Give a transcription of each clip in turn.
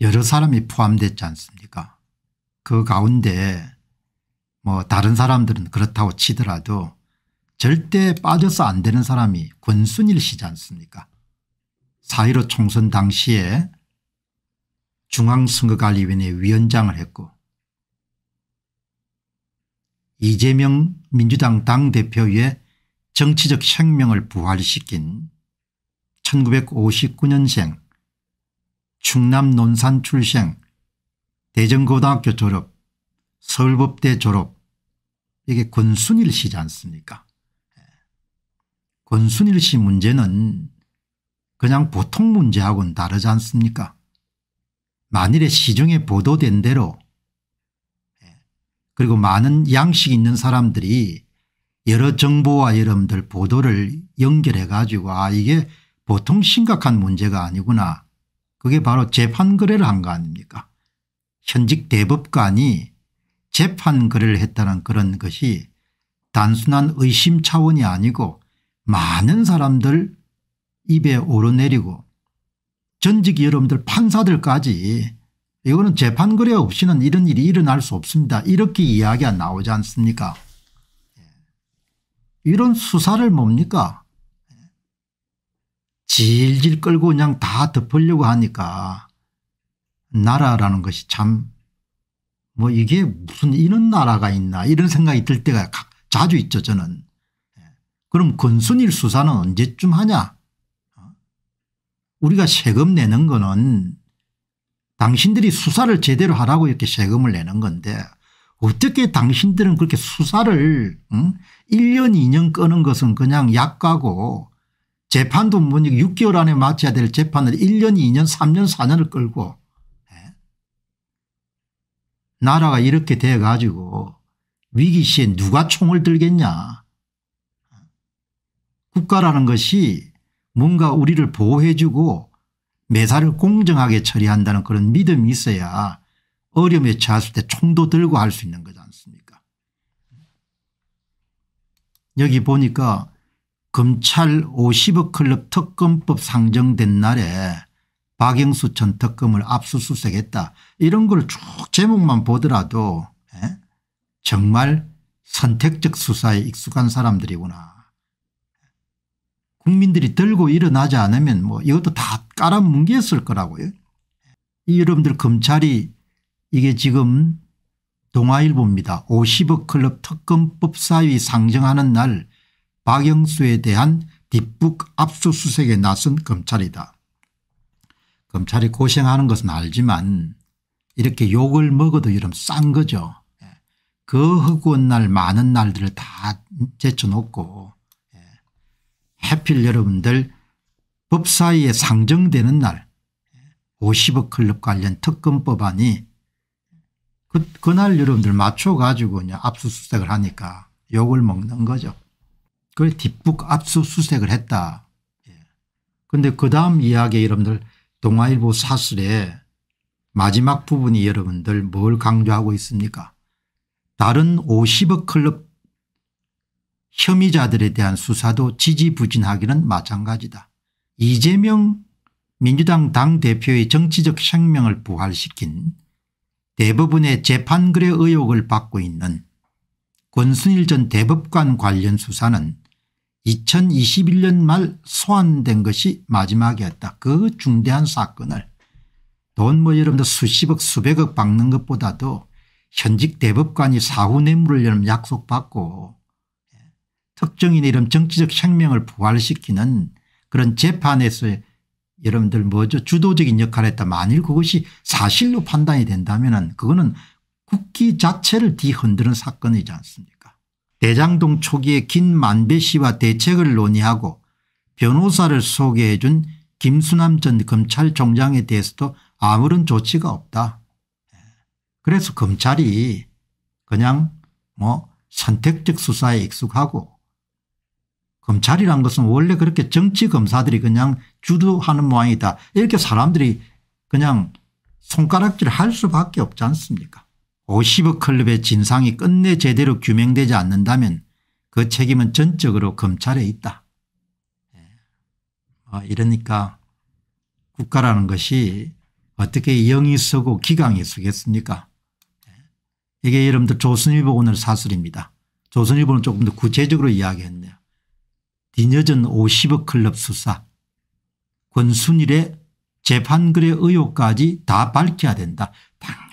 여러 사람이 포함됐지 않습니까 그 가운데 뭐 다른 사람들은 그렇다고 치더라도 절대 빠져서 안 되는 사람이 권순일 씨지 않습니까 4.15 총선 당시에 중앙선거관리위원회 위원장을 했고 이재명 민주당 당대표의 정치적 혁명을 부활시킨 1959년생 충남 논산 출생 대전고등학교 졸업 서울법대 졸업 이게 권순일 씨지 않습니까 예. 권순일 씨 문제는 그냥 보통 문제하고는 다르지 않습니까 만일에 시중에 보도된 대로 예. 그리고 많은 양식 있는 사람들이 여러 정보와 여러분들 보도를 연결해 가지고 아 이게 보통 심각한 문제가 아니구나 그게 바로 재판거래를 한 거 아닙니까 현직 대법관이 재판거래를 했다는 그런 것이 단순한 의심 차원이 아니고 많은 사람들 입에 오르내리고 전직 여러분들 판사들까지 이거는 재판거래 없이는 이런 일이 일어날 수 없습니다. 이렇게 이야기가 나오지 않습니까 예. 이런 수사를 뭡니까 질질 끌고 그냥 다 덮으려고 하니까 나라라는 것이 참 뭐 이게 무슨 이런 나라가 있나 이런 생각이 들 때가 자주 있죠 저는. 예. 그럼 건순일 수사는 언제쯤 하냐 어? 우리가 세금 내는 거는 당신들이 수사를 제대로 하라고 이렇게 세금을 내는 건데 어떻게 당신들은 그렇게 수사를 응? 1년 2년 끄는 것은 그냥 약가고 재판도 뭐니 6개월 안에 마쳐야 될 재판을 1년 2년 3년 4년을 끌고 예? 나라가 이렇게 돼 가지고 위기시에 누가 총을 들겠냐 국가라는 것이 뭔가 우리를 보호해 주고 매사를 공정하게 처리한다는 그런 믿음이 있어야 어려움에 처했을 때 총도 들고 할 수 있는 거지 않습니까 여기 보니까 검찰 50억 클럽 특검법 상정된 날에 박영수 전 특검을 압수수색했다 이런 걸 쭉 제목만 보더라도 에? 예? 정말 선택적 수사에 익숙한 사람들이구나. 국민들이 들고 일어나지 않으면 뭐 이것도 다 깔아뭉개었을 거라고요. 여러분들 검찰이 이게 지금 동아일보입니다. 50억 클럽 특검법 사위 상정하는 날 박영수에 대한 뒷북 압수수색에 나선 검찰이다. 검찰이 고생하는 것은 알지만 이렇게 욕을 먹어도 이름 싼 거죠. 예. 그 허구한 날 많은 날들을 다 제쳐놓고 해필 예. 여러분들 법사위에 상정되는 날 50억 예. 클럽 관련 특검 법안이 그, 그날 여러분들 맞춰 가지고 압수수색을 하니까 욕을 먹는 거죠. 주식 뒷북 압수수색을 했다. 그런데 예. 그 다음 이야기 여러분들 동아일보 사설의 마지막 부분이 여러분들 뭘 강조하고 있습니까 다른 50억 클럽 혐의자들에 대한 수사도 지지부진하기는 마찬가지다. 이재명 민주당 당대표의 정치적 생명을 부활시킨 대부분의 재판글의 의혹을 받고 있는 권순일 전 대법관 관련 수사는 2021년 말 소환된 것이 마지막이었다. 그 중대한 사건을 돈 뭐 여러분들 수십억 수백억 박는 것보다도 현직 대법관이 사후 뇌물을 여러분 약속받고 예, 특정인의 이런 정치적 생명을 부활시키는 그런 재판에서 여러분들 뭐죠 주도적인 역할을 했다. 만일 그것이 사실로 판단이 된다면 그거는 국기 자체를 뒤흔드는 사건이지 않습니까 대장동 초기에긴 만배 씨와 대책을 논의하고 변호사를 소개해 준 김수남 전 검찰총장에 대해서도 아무런 조치가 없다. 그래서 검찰이 그냥 뭐 선택적 수사에 익숙하고 검찰이란 것은 원래 그렇게 정치 검사들이 그냥 주도하는 모양이다. 이렇게 사람들이 그냥 손가락질 할 수밖에 없지 않습니까 50억 클럽의 진상이 끝내 제대로 규명되지 않는다면 그 책임은 전적으로 검찰에 있다. 예. 아, 이러니까 국가라는 것이 어떻게 영이 서고 기강이 서겠습니까 예. 이게 여러분들 조선일보 오늘 사설입니다. 조선일보는 조금 더 구체적으로 이야기했네요. 디녀전 50억 클럽 수사 권순일의 재판글의 의혹까지 다 밝혀야 된다.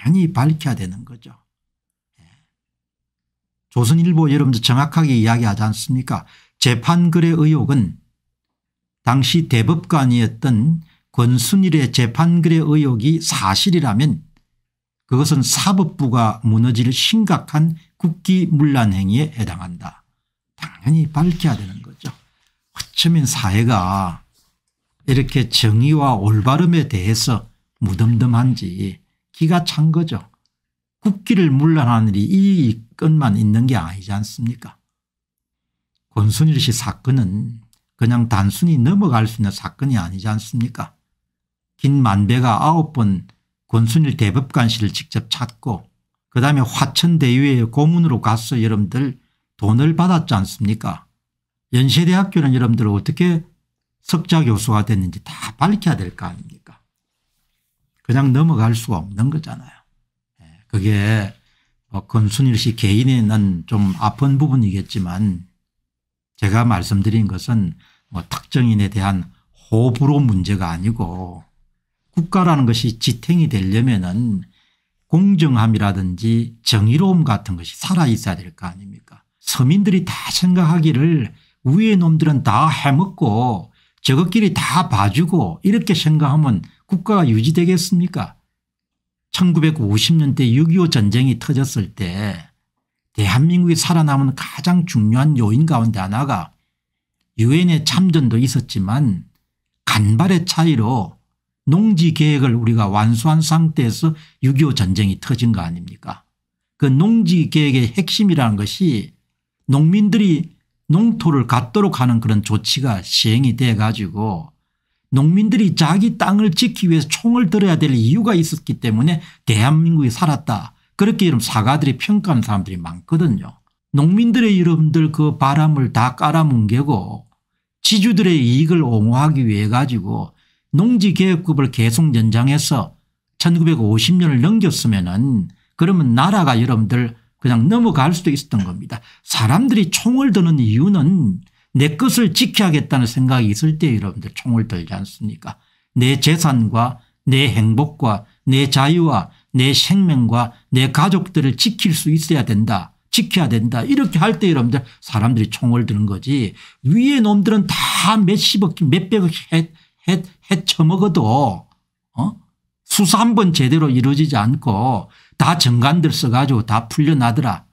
많이 밝혀야 되는 거죠. 예. 조선일보 여러분들 정확하게 이야기하지 않습니까 재판글의 의혹은 당시 대법관이었던 권순일의 재판글의 의혹이 사실이라면 그것은 사법부가 무너질 심각한 국기문란 행위에 해당한다. 당연히 밝혀야 되는 거죠. 어쩌면 사회가 이렇게 정의와 올바름에 대해서 무덤덤한지 기가 찬 거죠. 국기를 물러나느니 이 건만 있는 게 아니지 않습니까 권순일 씨 사건은 그냥 단순히 넘어갈 수 있는 사건이 아니지 않습니까 긴 만배가 아홉 번 권순일 대법관실을 직접 찾고 그 다음에 화천대유에 고문으로 가서 여러분들 돈을 받았지 않습니까 연세대학교는 여러분들 어떻게 석좌 교수가 됐는지 다 밝혀야 될 거 아닙니까 그냥 넘어갈 수가 없는 거잖아요. 예, 그게 뭐 권순일 씨 개인에는 좀 아픈 부분이겠지만 제가 말씀드린 것은 뭐 특정인에 대한 호불호 문제가 아니고 국가라는 것이 지탱이 되려면은 공정함이라든지 정의로움 같은 것이 살아있어야 될 거 아닙니까 서민들이 다 생각하기를 위의 놈들은 다 해먹고 저것끼리 다 봐주고 이렇게 생각하면 국가가 유지되겠습니까 1950년대 6.25 전쟁이 터졌을 때 대한민국이 살아남은 가장 중요한 요인 가운데 하나가 유엔의 참전도 있었지만 간발의 차이로 농지계획을 우리가 완수한 상태에서 6.25 전쟁이 터진 거 아닙니까 그 농지계획의 핵심이라는 것이 농민들이 농토를 갖도록 하는 그런 조치가 시행이 돼 가지고 농민들이 자기 땅을 지키기 위해서 총을 들어야 될 이유가 있었기 때문에 대한민국이 살았다. 그렇게 이런 사가들이 평가하는 사람들이 많거든요. 농민들의 이름들 그 바람을 다 깔아뭉개고 지주들의 이익을 옹호하기 위해 가지고 농지개혁급을 계속 연장해서 1950년을 넘겼으면 은 그러면 나라가 여러분들 그냥 넘어갈 수도 있었던 겁니다. 사람들이 총을 드는 이유는 내 것을 지켜야겠다는 생각이 있을 때 여러분들 총을 들지 않습니까 내 재산과 내 행복과 내 자유와 내 생명과 내 가족들을 지킬 수 있어야 된다. 지켜야 된다. 이렇게 할 때 여러분들 사람들이 총을 드는 거지 위에 놈들은 다 몇십억 몇백억 해, 쳐먹어도 어? 수사 한 번 제대로 이루어지지 않고 다 정관들 써가지고 다 풀려나더라.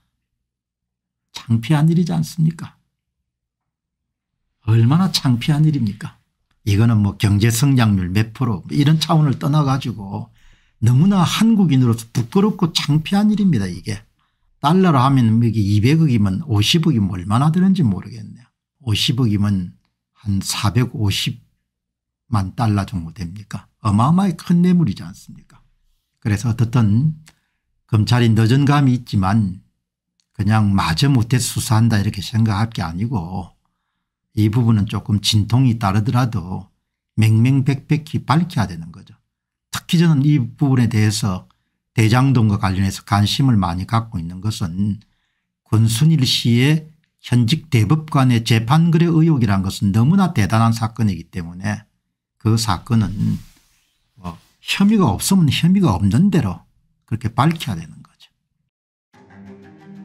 창피한 일이지 않습니까? 얼마나 창피한 일입니까? 이거는 뭐 경제 성장률 몇 프로 뭐 이런 차원을 떠나가지고 너무나 한국인으로서 부끄럽고 창피한 일입니다 이게. 달러로 하면 여기 200억이면 50억이면 얼마나 되는지 모르겠네요. 50억이면 한 450만 달러 정도 됩니까 어마어마히 큰 뇌물이지 않습니까 그래서 어떻든 검찰이 늦은 감이 있지만 그냥 마저 못해 수사한다 이렇게 생각할 게 아니고 이 부분은 조금 진통이 따르더라도 맹맹백백히 밝혀야 되는 거죠. 특히 저는 이 부분에 대해서 대장동과 관련해서 관심을 많이 갖고 있는 것은 권순일 씨의 현직 대법관의 재판거래 의혹이란 것은 너무나 대단한 사건이기 때문에 그 사건은 뭐 혐의가 없으면 혐의가 없는 대로 그렇게 밝혀야 되는